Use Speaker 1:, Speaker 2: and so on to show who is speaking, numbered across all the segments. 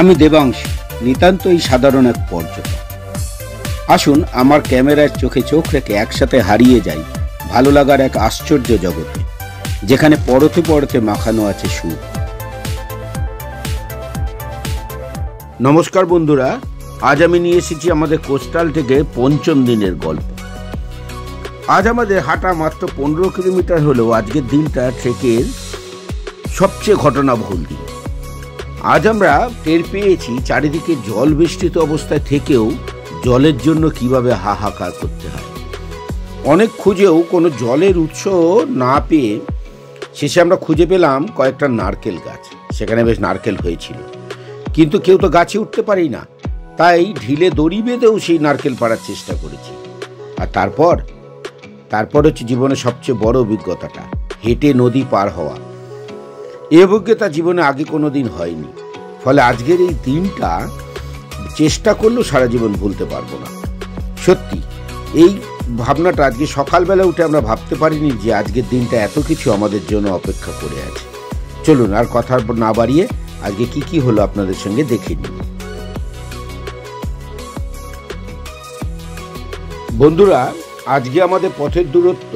Speaker 1: আমি দেবাংশ নিতান্তই সাধারণ এক পর্যটক আসুন আমার ক্যামেরার চোখে চোখ রেখে একসাথে হারিয়ে যাই ভালো লাগার এক আশ্চর্য জগতে যেখানে পরতে পরতে মাখানো আছে সুর নমস্কার বন্ধুরা আজ আমি নিয়ে এসেছি আমাদের কোস্টাল থেকে পঞ্চম দিনের গল্প আজ আমাদের হাঁটা মাত্র পনেরো কিলোমিটার হলেও আজকের দিনটা ট্রেকের সবচেয়ে ঘটনাবহুল দিন আজ আমরা টের পেয়েছি চারিদিকে জল বৃষ্টিত অবস্থায় থেকেও জলের জন্য কিভাবে হাহাকার করতে হয় অনেক খুঁজেও কোনো জলের উৎস না পেয়ে শেষে আমরা খুঁজে পেলাম কয়েকটা নারকেল গাছ সেখানে বেশ নারকেল হয়েছিল কিন্তু কেউ তো গাছে উঠতে পারি না তাই ঢিলে দড়ি বেঁধেও সেই নারকেল পাড়ার চেষ্টা করেছি আর তারপর তারপর হচ্ছে জীবনের সবচেয়ে বড় অভিজ্ঞতাটা হেঁটে নদী পার হওয়া এ অভিজ্ঞতা জীবনে আগে কোনো দিন হয়নি ফলে আজকের এই দিনটা চেষ্টা করলেও সারা জীবন ভুলতে পারবো না সত্যি এই ভাবনাটা আজকে সকালবেলা উঠে আমরা ভাবতে পারিনি যে আজকের দিনটা এত কিছু আমাদের জন্য অপেক্ষা করে আছে চলুন আর কথার না বাড়িয়ে আজকে কি কি হলো আপনাদের সঙ্গে দেখে নিন বন্ধুরা আজকে আমাদের পথের দূরত্ব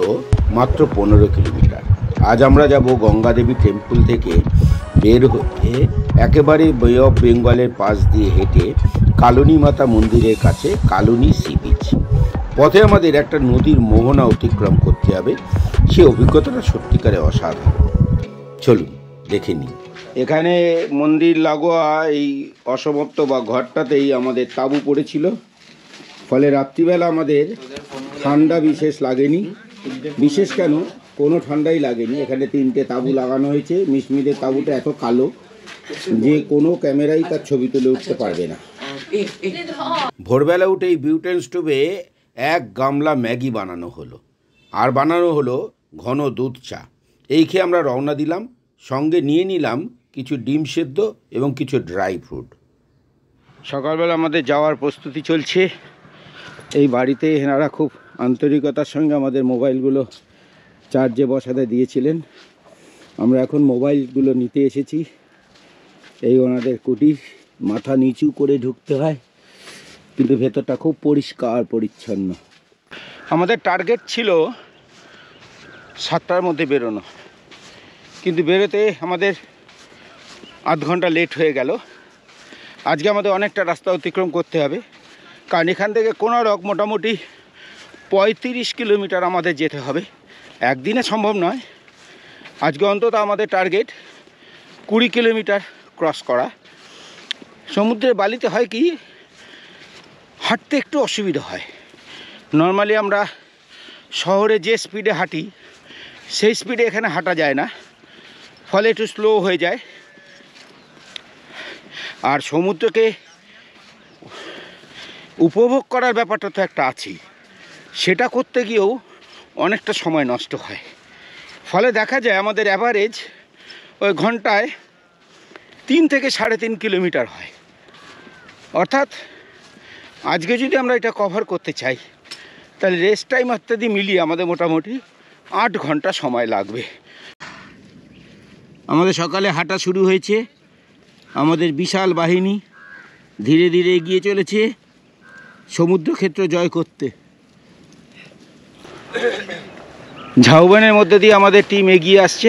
Speaker 1: মাত্র পনেরো কিলোমিটার আজ আমরা যাব গঙ্গাদেবী টেম্পল থেকে বের হয়ে একেবারে বে অফ বেঙ্গলের পাশ দিয়ে হেঁটে কালনী মাতা মন্দিরের কাছে কালনী সি বিচ পথে আমাদের একটা নদীর মোহনা অতিক্রম করতে হবে সে অভিজ্ঞতাটা সত্যিকারে অসাধারণ চলুন দেখে নিন এখানে মন্দির লাগোয়া এই অসমাপ্ত বা ঘরটাতেই আমাদের তাঁবু পড়েছিল ফলে রাত্রিবেলা আমাদের ঠান্ডা বিশেষ লাগেনি বিশেষ কেন কোনো ঠান্ডাই লাগেনি এখানে তিনটে তাবু লাগানো হয়েছে মিশমিদের তাবুটা এত কালো যে আচ্ছা। কোনো ক্যামেরাই তার ছবি তুলে উঠতে আচ্ছা, আচ্ছা। পারবে না ভোরবেলা উঠে এই বিউটেন স্টোভে এক গামলা ম্যাগি বানানো হলো আর বানানো হলো ঘন দুধ চা এই খেয়ে আমরা রওনা দিলাম সঙ্গে নিয়ে নিলাম কিছু ডিম সেদ্ধ এবং কিছু ড্রাই ফ্রুট সকালবেলা আমাদের যাওয়ার প্রস্তুতি চলছে এই বাড়িতে এনারা খুব আন্তরিকতার সঙ্গে আমাদের মোবাইলগুলো চার্জে বসাতে দিয়েছিলেন আমরা এখন মোবাইলগুলো নিতে এসেছি এই ওনাদের কুটির মাথা নিচু করে ঢুকতে হয় কিন্তু ভেতরটা খুব পরিষ্কার পরিচ্ছন্ন আমাদের টার্গেট ছিল সাতটার মধ্যে বেরোনো কিন্তু বেরোতে আমাদের আধ ঘন্টা লেট হয়ে গেল আজকে আমাদের অনেকটা রাস্তা অতিক্রম করতে হবে কারণ এখান থেকে কোনো রক মোটামুটি পঁয়ত্রিশ কিলোমিটার আমাদের যেতে হবে একদিনে সম্ভব নয় আজকে অন্তত আমাদের টার্গেট কুড়ি কিলোমিটার ক্রস করা সমুদ্রের বালিতে হয় কি হাঁটতে একটু অসুবিধা হয় নর্মালি আমরা শহরে যে স্পিডে হাঁটি সেই স্পিডে এখানে হাঁটা যায় না ফলে একটু স্লো হয়ে যায় আর সমুদ্রকে উপভোগ করার ব্যাপারটা তো একটা আছেই সেটা করতে গিয়েও অনেকটা সময় নষ্ট হয় ফলে দেখা যায় আমাদের অ্যাভারেজ ওই ঘন্টায় তিন থেকে সাড়ে তিন কিলোমিটার হয় অর্থাৎ আজকে যদি আমরা এটা কভার করতে চাই তাহলে রেস্ট টাইম ইত্যাদি মিলিয়ে আমাদের মোটামুটি আট ঘন্টা সময় লাগবে আমাদের সকালে হাঁটা শুরু হয়েছে আমাদের বিশাল বাহিনী ধীরে ধীরে এগিয়ে চলেছে সমুদ্রক্ষেত্র জয় করতে ঝাউবনের মধ্যে দিয়ে আমাদের টিম এগিয়ে আসছে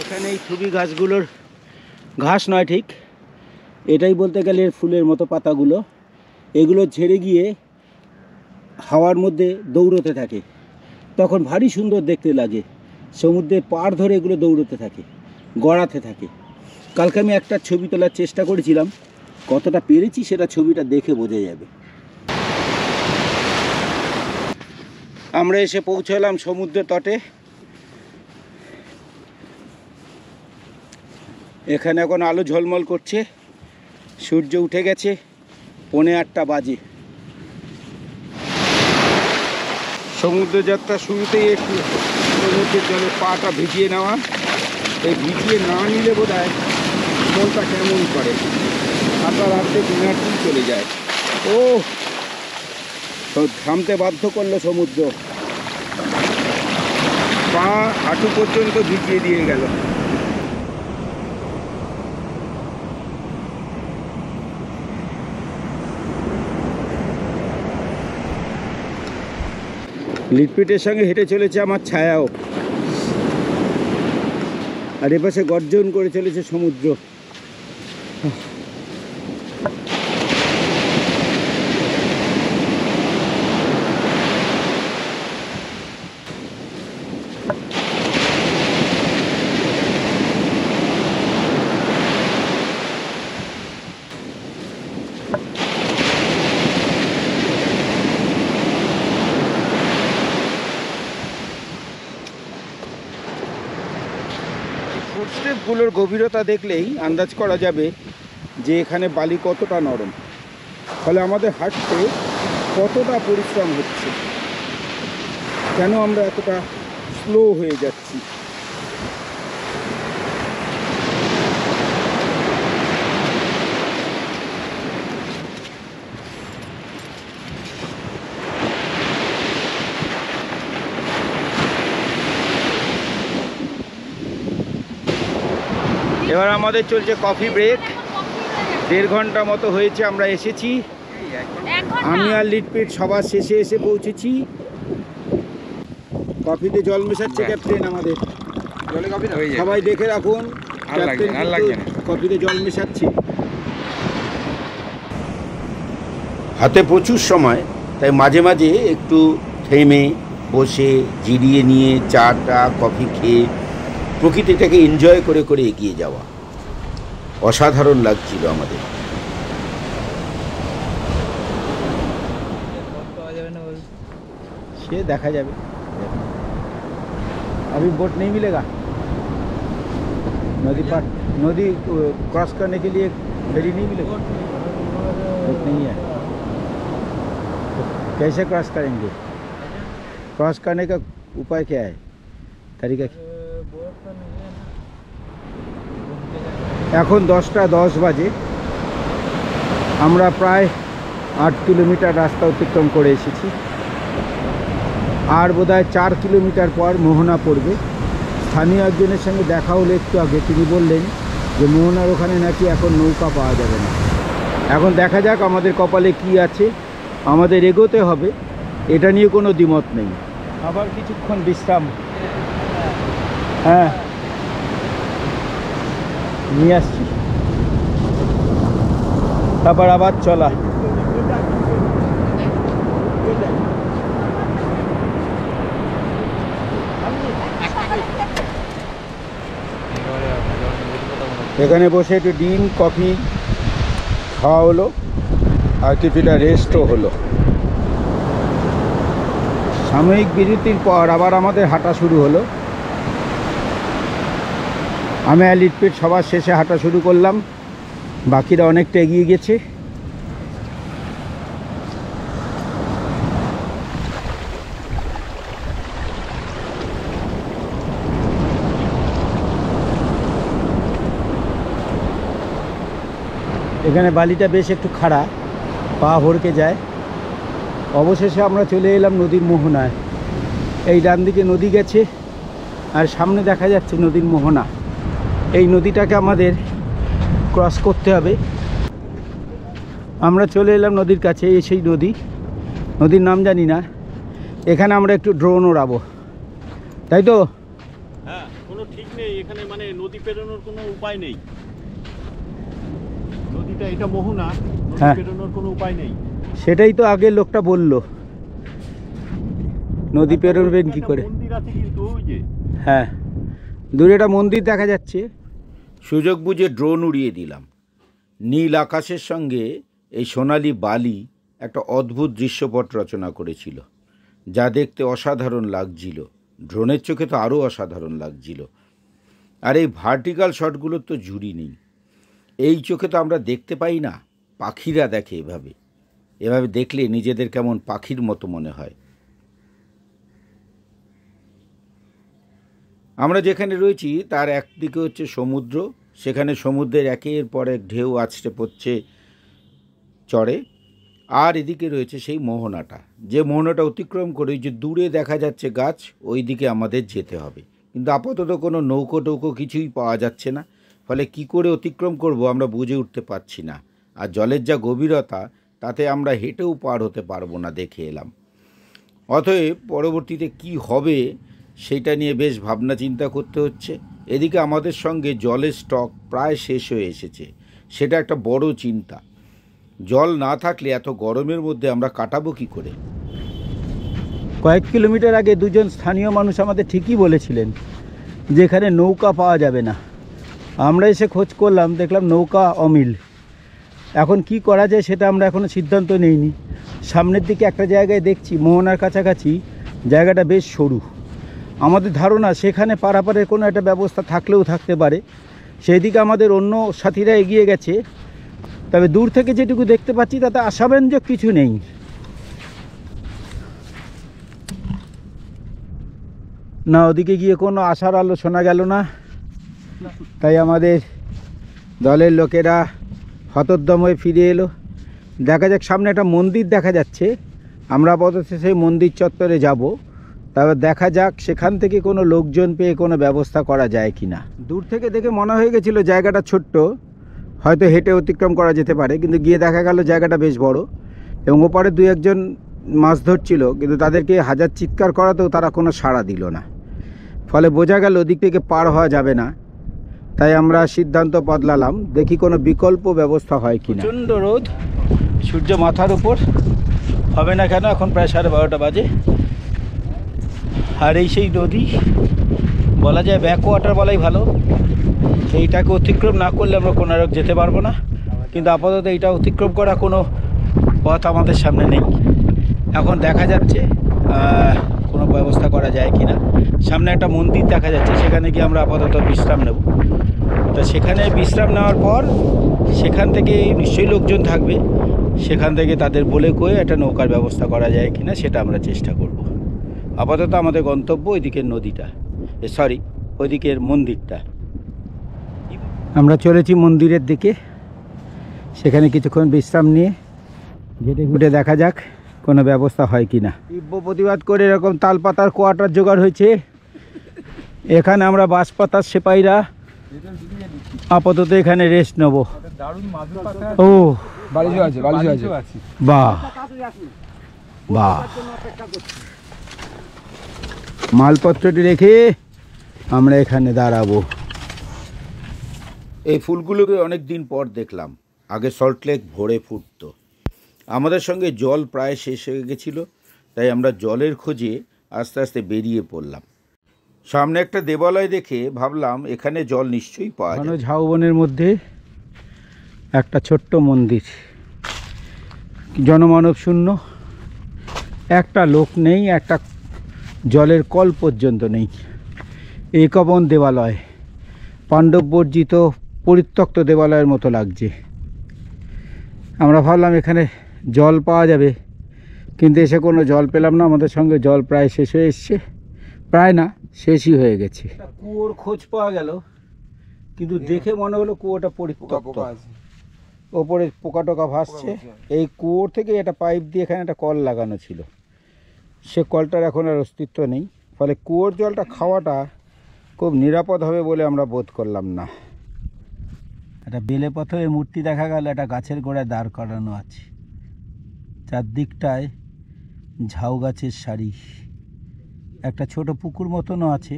Speaker 1: এখানে এই ছবি গাছগুলোর ঘাস নয় ঠিক এটাই বলতে গেলে ফুলের মতো পাতাগুলো এগুলো ঝেড়ে গিয়ে হাওয়ার মধ্যে দৌড়তে থাকে তখন ভারী সুন্দর দেখতে লাগে সমুদ্রের পাড় ধরে এগুলো দৌড়তে থাকে গড়াতে থাকে কালকে আমি একটা ছবি তোলার চেষ্টা করেছিলাম কতটা পেরেছি সেটা ছবিটা দেখে বোঝা যাবে আমরা এসে পৌঁছলাম সমুদ্র তটে এখানে এখন আলো ঝলমল করছে সূর্য উঠে গেছে পৌনে আটটা বাজে সমুদ্রযাত্রা শুরুতেই একটু সমুদ্রের জলে পাটা ভিজিয়ে নেওয়া এই ভিজিয়ে না নিলে বোধ হয় মনটা কেমন করে সাঁতার হাঁটতে দিনার চলে যায় ও তো থামতে বাধ্য করলো সমুদ্র পা হাঁটু পর্যন্ত ভিজিয়ে দিয়ে গেল লিটপিটের সঙ্গে হেঁটে চলেছে আমার ছায়াও আর এপাশে গর্জন করে চলেছে সমুদ্র জলের গভীরতা দেখলেই আন্দাজ করা যাবে যে এখানে বালি কতটা নরম ফলে আমাদের হাঁটতে কতটা পরিশ্রম হচ্ছে কেন আমরা এতটা স্লো হয়ে যাচ্ছি এবার আমাদের চলছে কফি ব্রেক দেড় ঘন্টা মতো হয়েছে আমরা এসেছি আমি আর লিটপিট সবার শেষে এসে পৌঁছেছি কফিতে জল মেশাচ্ছে হ্যাঁ। ক্যাপ্টেন আমাদের সবাই দেখে রাখুন কফিতে জল মেশাচ্ছি হাতে প্রচুর সময় তাই মাঝে মাঝে একটু থেমে বসে জিরিয়ে নিয়ে চা টা কফি খেয়ে প্রকৃতিটাকে এনজয় করে করে এগিয়ে যাওয়া অসাধারণ লাগছিল আমাদের সে দেখা যাবে अभी बोट नहीं मिलेगा नदी पार नदी क्रॉस करने के लिए फेरी नहीं मिलेगा बोट नहीं है कैसे क्रॉस करेंगे क्रॉस करने का उपाय क्या है तरीका क्या এখন দশটা দশ বাজে আমরা প্রায় আট কিলোমিটার রাস্তা অতিক্রম করে এসেছি আর বোধহয় চার কিলোমিটার পর মোহনা পড়বে স্থানীয় একজনের সঙ্গে দেখা হলে একটু আগে তিনি বললেন যে মোহনার ওখানে নাকি এখন নৌকা পাওয়া যাবে না এখন দেখা যাক আমাদের কপালে কি আছে আমাদের এগোতে হবে এটা নিয়ে কোনো দ্বিমত নেই আবার কিছুক্ষণ বিশ্রাম হ্যাঁ নিয়ে আসছি তারপর আবার চলা এখানে বসে একটু ডিম কফি খাওয়া হলো আর কিছুটা রেস্টও হলো সাময়িক বিরতির পর আবার আমাদের হাঁটা শুরু হলো আমি আর লিটপিট সবার শেষে হাঁটা শুরু করলাম বাকিরা অনেকটা এগিয়ে গেছে এখানে বালিটা বেশ একটু খাড়া পা হরকে যায় অবশেষে আমরা চলে এলাম নদীর মোহনায় এই ডান দিকে নদী গেছে আর সামনে দেখা যাচ্ছে নদীর মোহনা এই নদীটাকে আমাদের ক্রস করতে হবে আমরা চলে এলাম নদীর কাছে এই সেই নদী নদীর নাম জানি না এখানে আমরা একটু ড্রোন ওড়াবো তাই তো হ্যাঁ কোনো ঠিক নেই এখানে মানে নদী পেরোনোর কোনো উপায় নেই নদীটা এটা হ্যাঁ পেরোনোর কোনো উপায় নেই সেটাই তো আগে লোকটা বলল নদী পেরোবেন কি করে হ্যাঁ দূরে একটা মন্দির দেখা যাচ্ছে সুযোগ বুঝে ড্রোন উড়িয়ে দিলাম নীল আকাশের সঙ্গে এই সোনালি বালি একটা অদ্ভুত দৃশ্যপট রচনা করেছিল যা দেখতে অসাধারণ লাগছিল ড্রোনের চোখে তো আরও অসাধারণ লাগছিল আর এই ভার্টিক্যাল শটগুলোর তো জুড়ি নেই এই চোখে তো আমরা দেখতে পাই না পাখিরা দেখে এভাবে এভাবে দেখলে নিজেদের কেমন পাখির মতো মনে হয় আমরা যেখানে রয়েছি তার একদিকে হচ্ছে সমুদ্র সেখানে সমুদ্রের একের পর এক ঢেউ আছড়ে পড়ছে চড়ে আর এদিকে রয়েছে সেই মোহনাটা যে মোহনাটা অতিক্রম করে যে দূরে দেখা যাচ্ছে গাছ ওই দিকে আমাদের যেতে হবে কিন্তু আপাতত কোনো নৌকো টৌকো কিছুই পাওয়া যাচ্ছে না ফলে কি করে অতিক্রম করব আমরা বুঝে উঠতে পারছি না আর জলের যা গভীরতা তাতে আমরা হেঁটেও পার হতে পারবো না দেখে এলাম অতএব পরবর্তীতে কি হবে সেটা নিয়ে বেশ ভাবনা চিন্তা করতে হচ্ছে এদিকে আমাদের সঙ্গে জলের স্টক প্রায় শেষ হয়ে এসেছে সেটা একটা বড় চিন্তা জল না থাকলে এত গরমের মধ্যে আমরা কাটাবো কি করে কয়েক কিলোমিটার আগে দুজন স্থানীয় মানুষ আমাদের ঠিকই বলেছিলেন যে এখানে নৌকা পাওয়া যাবে না আমরা এসে খোঁজ করলাম দেখলাম নৌকা অমিল এখন কি করা যায় সেটা আমরা এখনও সিদ্ধান্ত নেইনি সামনের দিকে একটা জায়গায় দেখছি মোহনার কাছাকাছি জায়গাটা বেশ সরু আমাদের ধারণা সেখানে পারাপারের কোনো একটা ব্যবস্থা থাকলেও থাকতে পারে সেই দিকে আমাদের অন্য সাথীরা এগিয়ে গেছে তবে দূর থেকে যেটুকু দেখতে পাচ্ছি তাতে আশাব্যঞ্জক কিছু নেই না ওদিকে গিয়ে কোনো আশার আলো শোনা গেল না তাই আমাদের দলের লোকেরা হতোদ্যম হয়ে ফিরে এলো দেখা যাক সামনে একটা মন্দির দেখা যাচ্ছে আমরা আপাতত সেই মন্দির চত্বরে যাব তবে দেখা যাক সেখান থেকে কোনো লোকজন পেয়ে কোনো ব্যবস্থা করা যায় কি না দূর থেকে দেখে মনে হয়ে গেছিল জায়গাটা ছোট্ট হয়তো হেঁটে অতিক্রম করা যেতে পারে কিন্তু গিয়ে দেখা গেল জায়গাটা বেশ বড় এবং ওপারে দু একজন মাছ ধরছিল কিন্তু তাদেরকে হাজার চিৎকার করাতেও তারা কোনো সাড়া দিল না ফলে বোঝা গেল ওদিক থেকে পার হওয়া যাবে না তাই আমরা সিদ্ধান্ত বদলালাম দেখি কোনো বিকল্প ব্যবস্থা হয় কি প্রচণ্ড রোদ সূর্য মাথার উপর হবে না কেন এখন প্রায় সাড়ে বারোটা বাজে আর এই সেই নদী বলা যায় ব্যাক ওয়াটার বলাই ভালো এইটাকে অতিক্রম না করলে আমরা কোনারক যেতে পারবো না কিন্তু আপাতত এইটা অতিক্রম করা কোনো পথ আমাদের সামনে নেই এখন দেখা যাচ্ছে কোনো ব্যবস্থা করা যায় কি না সামনে একটা মন্দির দেখা যাচ্ছে সেখানে গিয়ে আমরা আপাতত বিশ্রাম নেব তা সেখানে বিশ্রাম নেওয়ার পর সেখান থেকে নিশ্চয়ই লোকজন থাকবে সেখান থেকে তাদের বলে কয়ে একটা নৌকার ব্যবস্থা করা যায় কি না সেটা আমরা চেষ্টা করব আপাতত আমাদের গন্তব্য ওইদিকের নদীটা সরি ওইদিকের মন্দিরটা আমরা চলেছি মন্দিরের দিকে সেখানে কিছুক্ষণ বিশ্রাম নিয়ে ঘেটে ঘুটে দেখা যাক কোনো ব্যবস্থা হয় কি না তীব্র প্রতিবাদ করে এরকম তালপাতার কোয়াটার জোগাড় হয়েছে এখানে আমরা বাঁশ পাতার সেপাইরা আপাতত এখানে রেস্ট নেব ও বাহ বাহ মালপত্রটি রেখে আমরা এখানে দাঁড়াবো এই ফুলগুলোকে অনেক দিন পর দেখলাম আগে সল্টলেক ভরে ফুটত আমাদের সঙ্গে জল প্রায় শেষ হয়ে গেছিল তাই আমরা জলের খোঁজে আস্তে আস্তে বেরিয়ে পড়লাম সামনে একটা দেবালয় দেখে ভাবলাম এখানে জল নিশ্চয়ই পাওয়া যায় ঝাউবনের মধ্যে একটা ছোট্ট মন্দির জনমানব শূন্য একটা লোক নেই একটা জলের কল পর্যন্ত নেই একবন দেবালয় পাণ্ডববর্জিত পরিত্যক্ত দেবালয়ের মতো লাগছে আমরা ভাবলাম এখানে জল পাওয়া যাবে কিন্তু এসে কোনো জল পেলাম না আমাদের সঙ্গে জল প্রায় শেষ হয়ে এসছে প্রায় না শেষই হয়ে গেছে কুয়োর খোঁজ পাওয়া গেল কিন্তু দেখে মনে হলো কুয়োটা পরিত্যক্ত ওপরে পোকা টোকা ভাসছে এই কুয়োর থেকে একটা পাইপ দিয়ে এখানে একটা কল লাগানো ছিল সে কলটার এখন আর অস্তিত্ব নেই ফলে কুয়োর জলটা খাওয়াটা খুব নিরাপদ হবে বলে আমরা বোধ করলাম না একটা বেলে পথে মূর্তি দেখা গেল একটা গাছের গোড়ায় দাঁড় করানো আছে চারদিকটায় ঝাউ গাছের সারি একটা ছোট পুকুর মতনও আছে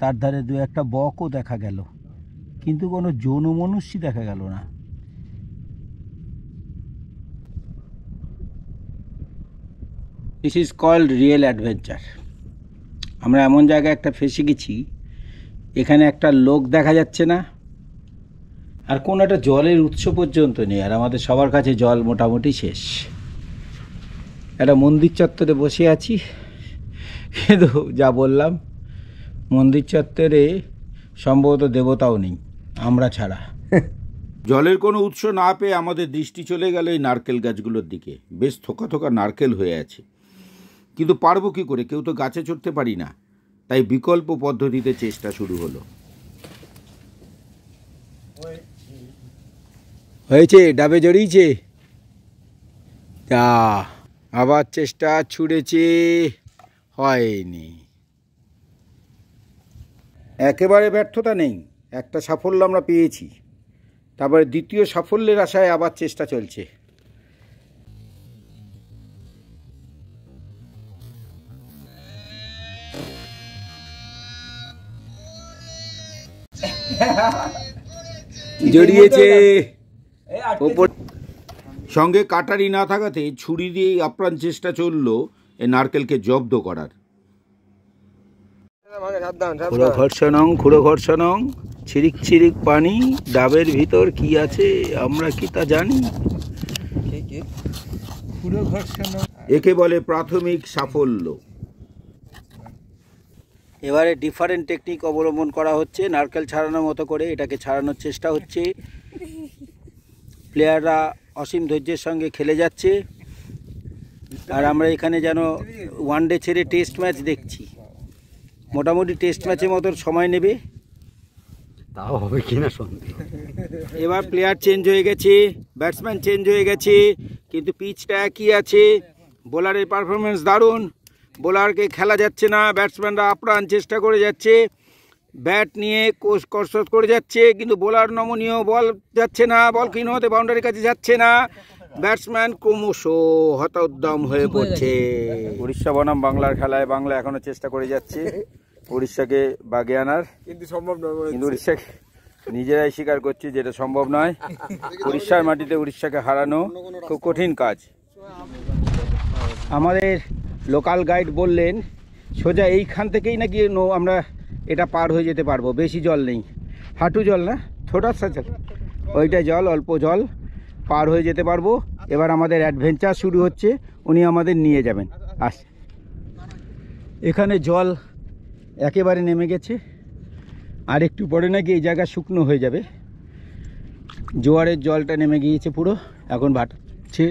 Speaker 1: তার ধারে দু একটা বকও দেখা গেল কিন্তু কোনো যৌন মনুষ্যই দেখা গেল না this is called real adventure আমরা এমন জায়গায় একটা ফেসে গেছি এখানে একটা লোক দেখা যাচ্ছে না আর কোনো একটা জলের উৎস পর্যন্ত নেই আর আমাদের সবার কাছে জল মোটামুটি শেষ একটা মন্দির চত্বরে বসে আছি কিন্তু যা বললাম মন্দির চত্বরে সম্ভবত দেবতাও নেই আমরা ছাড়া জলের কোনো উৎস না পেয়ে আমাদের দৃষ্টি চলে গেল এই নারকেল গাছগুলোর দিকে বেশ থোকা থোকা নারকেল হয়ে আছে কিন্তু পারবো কী করে কেউ তো গাছে চড়তে পারি না তাই বিকল্প পদ্ধতিতে চেষ্টা শুরু হলো হয়েছে ডাবে জড়িয়েছে যা আবার চেষ্টা ছুড়েছে হয়নি একেবারে ব্যর্থতা নেই একটা সাফল্য আমরা পেয়েছি তারপরে দ্বিতীয় সাফল্যের আশায় আবার চেষ্টা চলছে জড়িয়েছে সঙ্গে কাটারি না থাকাতে ছুরি দিয়ে আপ্রাণ চেষ্টা চলল এ নারকেলকে জব্দ করার খুড়ো ঘর্ষণং খুড়ো ঘর্ষণং ছিরিক ছিরিক পানি ডাবের ভিতর কি আছে আমরা কি তা জানি একে বলে প্রাথমিক সাফল্য এবারে ডিফারেন্ট টেকনিক অবলম্বন করা হচ্ছে নারকেল ছাড়ানোর মতো করে এটাকে ছাড়ানোর চেষ্টা হচ্ছে প্লেয়াররা অসীম ধৈর্যের সঙ্গে খেলে যাচ্ছে আর আমরা এখানে যেন ওয়ান ডে ছেড়ে টেস্ট ম্যাচ দেখছি মোটামুটি টেস্ট ম্যাচের মতো সময় নেবে তাও হবে কিনা সন্দেহ এবার প্লেয়ার চেঞ্জ হয়ে গেছে ব্যাটসম্যান চেঞ্জ হয়ে গেছে কিন্তু পিচটা একই আছে বোলারের পারফরমেন্স দারুণ বোলারকে খেলা যাচ্ছে না ব্যাটসম্যানরা আপ্রাণ চেষ্টা করে যাচ্ছে ব্যাট নিয়ে কোষ কসরত করে যাচ্ছে কিন্তু বোলার নমনীয় বল যাচ্ছে না বল কিন হতে বাউন্ডারির কাছে যাচ্ছে না ব্যাটসম্যান ক্রমশ হতোদ্যম হয়ে পড়ছে উড়িষ্যা বনাম বাংলার খেলায় বাংলা এখনো চেষ্টা করে যাচ্ছে উড়িষ্যাকে বাগে আনার কিন্তু সম্ভব নয় কিন্তু উড়িষ্যাকে নিজেরাই স্বীকার করছি যেটা সম্ভব নয় উড়িষ্যার মাটিতে উড়িষ্যাকে হারানো খুব কঠিন কাজ আমাদের লোকাল গাইড বললেন সোজা এইখান থেকেই নাকি নো আমরা এটা পার হয়ে যেতে পারবো বেশি জল নেই হাঁটু জল না ছোটার সাথে ওইটা জল অল্প জল পার হয়ে যেতে পারবো এবার আমাদের অ্যাডভেঞ্চার শুরু হচ্ছে উনি আমাদের নিয়ে যাবেন আস এখানে জল একেবারে নেমে গেছে আর একটু পরে নাকি এই জায়গা শুকনো হয়ে যাবে জোয়ারের জলটা নেমে গিয়েছে পুরো এখন ভাটছে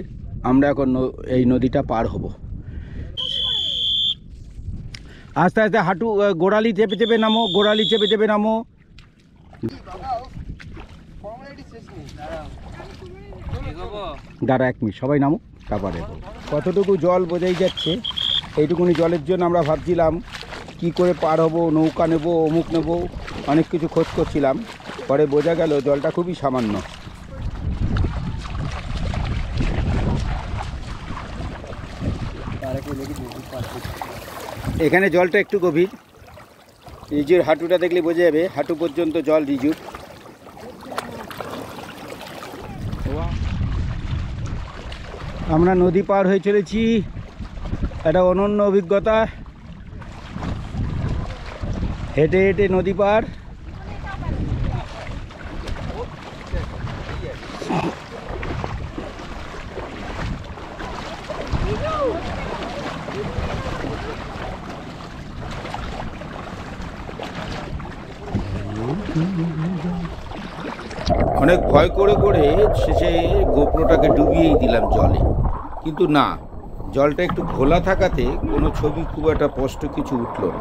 Speaker 1: আমরা এখন এই নদীটা পার হবো আস্তে আস্তে হাঁটু গোড়ালি চেপে চেপে নামো গোড়ালি চেপে চেপে নামো দাঁড়া এক মিনিট সবাই নামো তারপরে কতটুকু জল বোঝাই যাচ্ছে এইটুকুনি জলের জন্য আমরা ভাবছিলাম কি করে পার হবো নৌকা নেবো অমুক নেবো অনেক কিছু খোঁজ করছিলাম পরে বোঝা গেল জলটা খুবই সামান্য এখানে জলটা একটু গভীর রিজুর হাঁটুটা দেখলে বোঝা যাবে হাঁটু পর্যন্ত জল রিজুর আমরা নদী পার হয়ে চলেছি একটা অনন্য অভিজ্ঞতা হেঁটে হেঁটে নদী পার ভয় করে করে শেষে গোপ্রোটাকে ডুবিয়েই দিলাম জলে কিন্তু না জলটা একটু ঘোলা থাকাতে কোনো ছবি খুব একটা স্পষ্ট কিছু উঠল না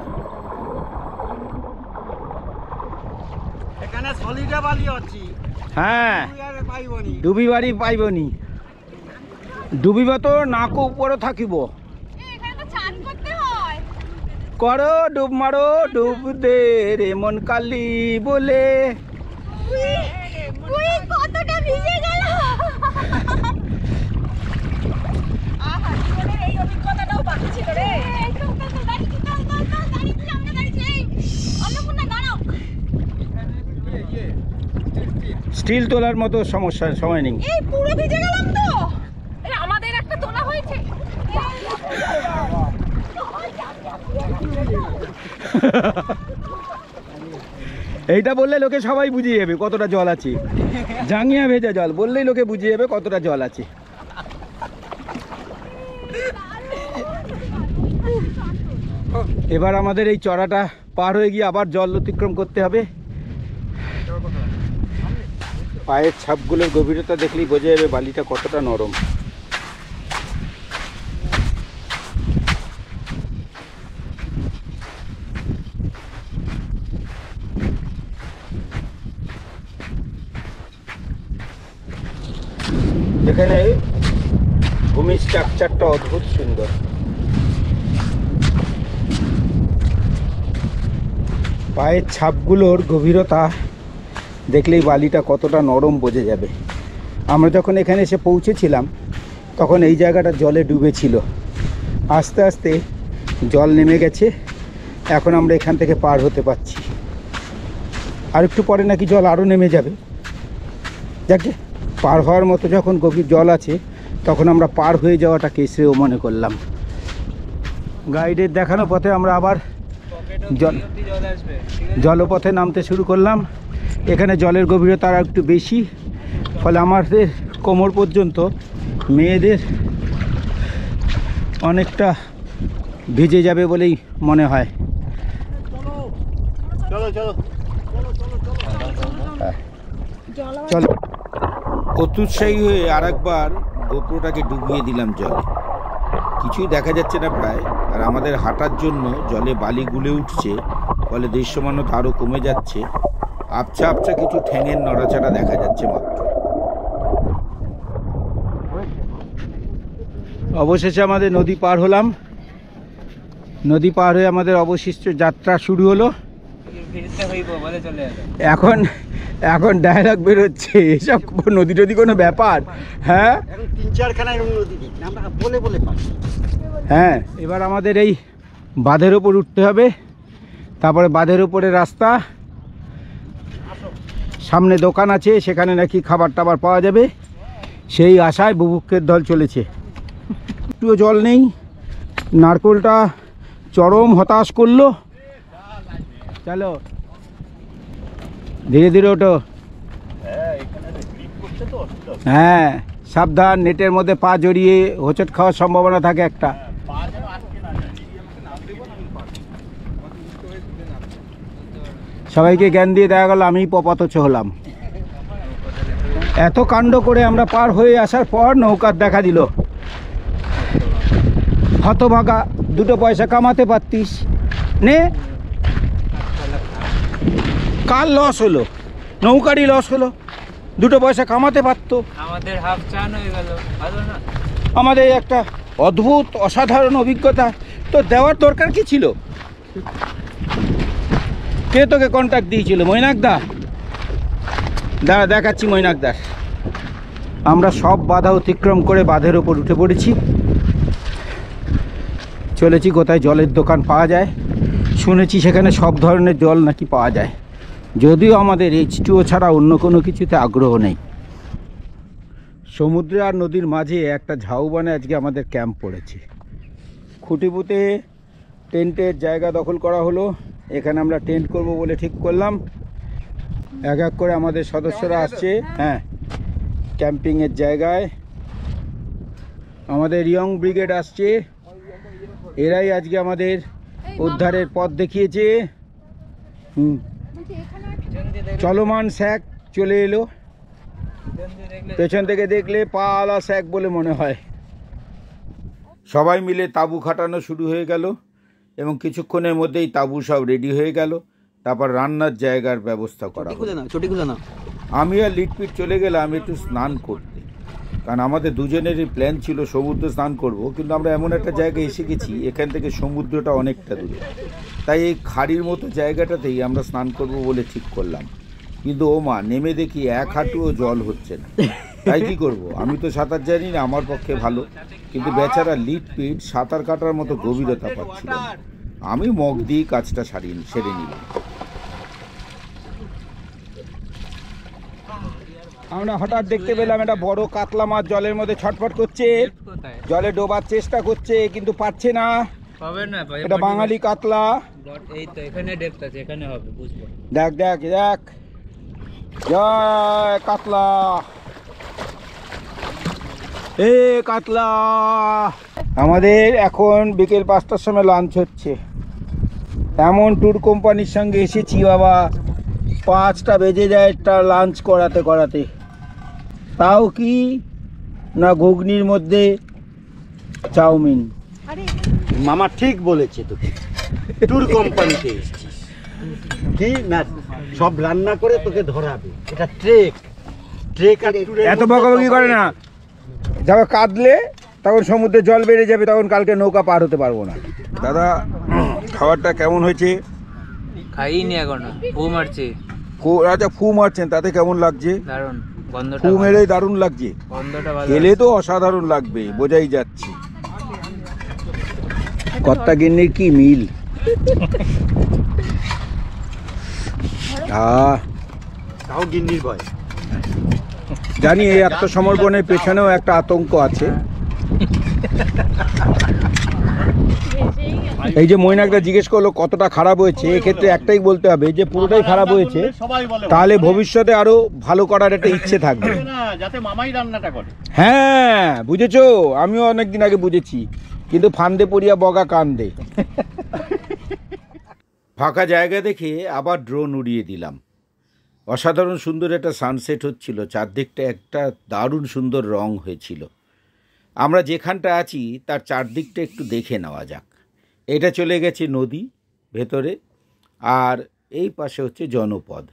Speaker 1: হ্যাঁ ডুবি বাড়ি পাইবনি ডুবিব তো নাকো উপরে থাকিব করো ডুব মারো ডুব দে রে মন কালি বলে স্টিল তোলার মতো সমস্যা সময় নেই পুরো ভিজে গেলাম তো আমাদের একটা তোলা হয়েছে এইটা বললে লোকে সবাই বুঝিয়ে যাবে কতটা জল আছে জাঙ্গিয়া ভেজা জল বললেই লোকে বুঝিয়ে যাবে কতটা জল আছে এবার আমাদের এই চড়াটা পার হয়ে গিয়ে আবার জল অতিক্রম করতে হবে পায়ের ছাপগুলোর গভীরতা দেখলেই বোঝা যাবে বালিটা কতটা নরম এখানে ভূমির স্ট্রাকচারটা অদ্ভুত সুন্দর পায়ের ছাপগুলোর গভীরতা দেখলেই বালিটা কতটা নরম বোঝে যাবে আমরা যখন এখানে এসে পৌঁছেছিলাম তখন এই জায়গাটা জলে ডুবেছিল আস্তে আস্তে জল নেমে গেছে এখন আমরা এখান থেকে পার হতে পারছি আর একটু পরে নাকি জল আরও নেমে যাবে দেখে পার হওয়ার মতো যখন গভীর জল আছে তখন আমরা পার হয়ে যাওয়াটাকে শ্রেয় মনে করলাম গাইডের দেখানো পথে আমরা আবার জল জলপথে নামতে শুরু করলাম এখানে জলের গভীরতা আর একটু বেশি ফলে আমাদের কোমর পর্যন্ত মেয়েদের অনেকটা ভিজে যাবে বলেই মনে হয় চলো অতুৎসাহী হয়ে আর একবার গোপ্রোটাকে ডুবিয়ে দিলাম জলে কিছুই দেখা যাচ্ছে না প্রায় আর আমাদের হাঁটার জন্য জলে বালি গুলে উঠছে ফলে দৃশ্যমানতা আরও কমে যাচ্ছে আবছা আবছা কিছু ঠ্যাঙের নড়াচড়া দেখা যাচ্ছে মাত্র অবশেষে আমাদের নদী পার হলাম নদী পার হয়ে আমাদের অবশিষ্ট যাত্রা শুরু হলো এখন এখন ডায়লগ বেরোচ্ছে এসব নদী টদি কোনো ব্যাপার হ্যাঁ তিন চারখানা নদী বলে বলে হ্যাঁ এবার আমাদের এই বাঁধের ওপর উঠতে হবে তারপরে বাঁধের ওপরে রাস্তা সামনে দোকান আছে সেখানে নাকি খাবার টাবার পাওয়া যাবে সেই আশায় বুবুক্ষের দল চলেছে একটুও জল নেই নারকোলটা চরম হতাশ করলো চলো ধীরে ধীরে ওঠো হ্যাঁ, হ্যাঁ সাবধান নেটের মধ্যে পা জড়িয়ে হোচট খাওয়ার সম্ভাবনা থাকে একটা হ্যাঁ, সবাইকে জ্ঞান দিয়ে দেখা গেল আমি পপাতচ হলাম এত কাণ্ড করে আমরা পার হয়ে আসার পর নৌকার দেখা দিল হতভাগা দুটো পয়সা কামাতে পারতিস নে কার লস হলো নৌকারই লস হলো দুটো পয়সা কামাতে পারত আমাদের হাফ চান হয়ে গেল ভালো না আমাদের একটা অদ্ভুত অসাধারণ অভিজ্ঞতা তো দেওয়ার দরকার কি ছিল কে তোকে কন্ট্যাক্ট দিয়েছিল মৈনাকদা দাঁড়া দেখাচ্ছি মৈনাকদার আমরা সব বাধা অতিক্রম করে বাঁধের ওপর উঠে পড়েছি চলেছি কোথায় জলের দোকান পাওয়া যায় শুনেছি সেখানে সব ধরনের জল নাকি পাওয়া যায় যদিও আমাদের এইচ টুও ছাড়া অন্য কোনো কিছুতে আগ্রহ নেই সমুদ্রে আর নদীর মাঝে একটা ঝাউবানে আজকে আমাদের ক্যাম্প পড়েছে খুঁটিপুতে টেন্টের জায়গা দখল করা হলো এখানে আমরা টেন্ট করব বলে ঠিক করলাম এক এক করে আমাদের সদস্যরা আসছে হ্যাঁ ক্যাম্পিংয়ের জায়গায় আমাদের ইয়ং ব্রিগেড আসছে এরাই আজকে আমাদের উদ্ধারের পথ দেখিয়েছে হুম চলমান স্যাক চলে এলো পেছন থেকে দেখলে পা আলা স্যাক বলে মনে হয় সবাই মিলে তাঁবু খাটানো শুরু হয়ে গেল এবং কিছুক্ষণের মধ্যেই তাঁবু সব রেডি হয়ে গেল তারপর রান্নার জায়গার ব্যবস্থা করা আমি আর লিটপিট চলে গেলাম একটু স্নান করতে কারণ আমাদের দুজনেরই প্ল্যান ছিল সমুদ্র স্নান করব কিন্তু আমরা এমন একটা জায়গায় এসে গেছি এখান থেকে সমুদ্রটা অনেকটা দূরে তাই এই খাড়ির মতো জায়গাটাতেই আমরা স্নান করব বলে ঠিক করলাম কিন্তু ও মা নেমে দেখি এক হাঁটুও জল হচ্ছে না তাই কি করব আমি তো সাঁতার জানি না আমার পক্ষে ভালো কিন্তু বেচারা লিড পিট সাঁতার কাটার মতো গভীরতা পাচ্ছিল আমি মগ দিয়ে কাজটা সারিয়ে সেরে নিলাম আমরা হঠাৎ দেখতে পেলাম একটা বড় কাতলা মাছ জলের মধ্যে ছটফট করছে জলে ডোবার চেষ্টা করছে কিন্তু পাচ্ছে না এটা বাঙালি কাতলা দেখ দেখ দেখ জয় কাতলা এ কাতলা আমাদের এখন বিকেল পাঁচটার সময় লাঞ্চ হচ্ছে এমন ট্যুর কোম্পানির সঙ্গে এসেছি বাবা পাঁচটা বেজে যায় একটা লাঞ্চ করাতে করাতে তাও কি না ঘুগনির মধ্যে চাউমিন মামা ঠিক বলেছে তোকে ট্যুর কোম্পানিতে কি না সব রান্না করে তোকে ধরাবে এটা ট্রেক ট্রেক আর এত বকবকি করে না যাবে কাঁদলে তখন সমুদ্রে জল বেড়ে যাবে তখন কালকে নৌকা পার হতে পারবো না দাদা খাবারটা কেমন হয়েছে খাইনি এখনো ফু মারছে ফু রাজা ফু মারছেন তাতে কেমন লাগছে দারুণ ফু মেরে দারুণ লাগছে খেলে তো অসাধারণ লাগবে বোঝাই যাচ্ছে কর্তা গিন্নির কি মিল জানি এই আত্মসমর্পণের পেছনেও একটা আতঙ্ক আছে এই যে একটা জিজ্ঞেস করলো কতটা খারাপ হয়েছে এক্ষেত্রে একটাই বলতে হবে যে পুরোটাই খারাপ হয়েছে তাহলে ভবিষ্যতে আরো ভালো করার একটা ইচ্ছে থাকবে হ্যাঁ বুঝেছো আমিও অনেকদিন আগে বুঝেছি কিন্তু ফান্দে পড়িয়া বগা কান্দে ফাঁকা জায়গা দেখে আবার ড্রোন উড়িয়ে দিলাম অসাধারণ সুন্দর একটা সানসেট হচ্ছিল চারদিকটা একটা দারুণ সুন্দর রং হয়েছিল আমরা যেখানটা আছি তার চারদিকটা একটু দেখে নেওয়া যাক এটা চলে গেছে নদী ভেতরে আর এই পাশে হচ্ছে জনপদ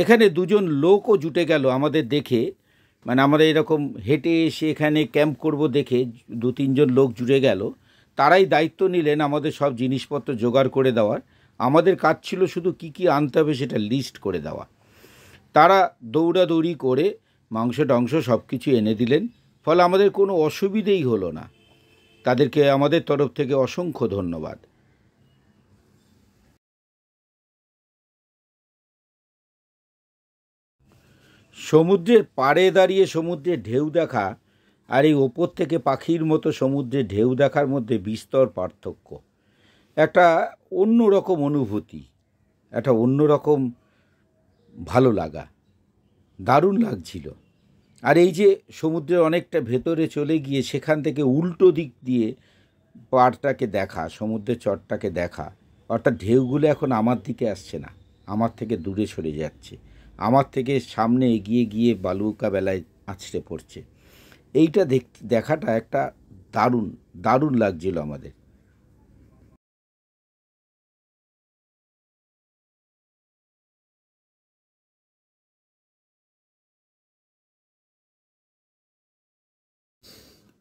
Speaker 1: এখানে দুজন লোকও জুটে গেল আমাদের দেখে মানে আমরা এরকম হেঁটে এসে এখানে ক্যাম্প করব দেখে দু তিনজন লোক জুড়ে গেল তারাই দায়িত্ব নিলেন আমাদের সব জিনিসপত্র জোগাড় করে দেওয়ার আমাদের কাজ ছিল শুধু কি কি আনতে হবে সেটা লিস্ট করে দেওয়া তারা দৌড়াদৌড়ি করে মাংস টাংস সব কিছু এনে দিলেন ফলে আমাদের কোনো অসুবিধেই হলো না তাদেরকে আমাদের তরফ থেকে অসংখ্য ধন্যবাদ সমুদ্রের পাড়ে দাঁড়িয়ে সমুদ্রের ঢেউ দেখা আর এই ওপর থেকে পাখির মতো সমুদ্রের ঢেউ দেখার মধ্যে বিস্তর পার্থক্য একটা অন্য রকম অনুভূতি একটা অন্য রকম ভালো লাগা দারুণ লাগছিল আর এই যে সমুদ্রের অনেকটা ভেতরে চলে গিয়ে সেখান থেকে উল্টো দিক দিয়ে পাড়টাকে দেখা সমুদ্রের চরটাকে দেখা অর্থাৎ ঢেউগুলো এখন আমার দিকে আসছে না আমার থেকে দূরে সরে যাচ্ছে আমার থেকে সামনে এগিয়ে গিয়ে বালুকা বেলায় আছড়ে পড়ছে এইটা দেখ দেখাটা একটা দারুণ দারুণ লাগছিল আমাদের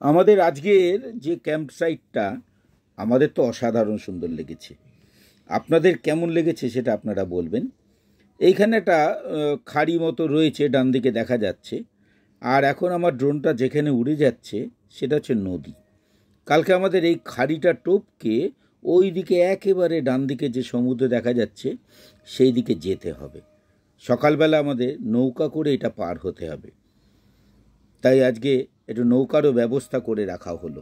Speaker 1: আমাদের আজকের যে ক্যাম্প সাইটটা আমাদের তো অসাধারণ সুন্দর লেগেছে আপনাদের কেমন লেগেছে সেটা আপনারা বলবেন এইখানে একটা খাড়ি মতো রয়েছে ডান দিকে দেখা যাচ্ছে আর এখন আমার ড্রোনটা যেখানে উড়ে যাচ্ছে সেটা হচ্ছে নদী কালকে আমাদের এই খাড়িটা টোপকে ওই দিকে একেবারে ডান দিকে যে সমুদ্র দেখা যাচ্ছে সেই দিকে যেতে হবে সকালবেলা আমাদের নৌকা করে এটা পার হতে হবে তাই আজকে একটু নৌকারও ব্যবস্থা করে রাখা হলো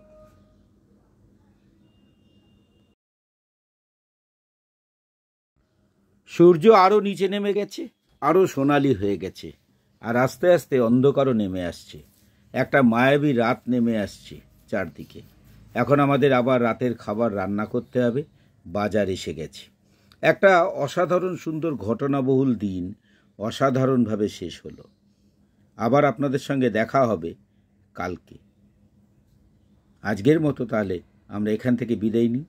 Speaker 1: সূর্য আরও নিচে নেমে গেছে আরও সোনালি হয়ে গেছে আর আস্তে আস্তে অন্ধকারও নেমে আসছে একটা মায়াবী রাত নেমে আসছে চারদিকে এখন আমাদের আবার রাতের খাবার রান্না করতে হবে বাজার এসে গেছে একটা অসাধারণ সুন্দর ঘটনাবহুল দিন অসাধারণভাবে শেষ হলো আবার আপনাদের সঙ্গে দেখা হবে কালকে আজকের মতো তাহলে আমরা এখান থেকে বিদায় নিই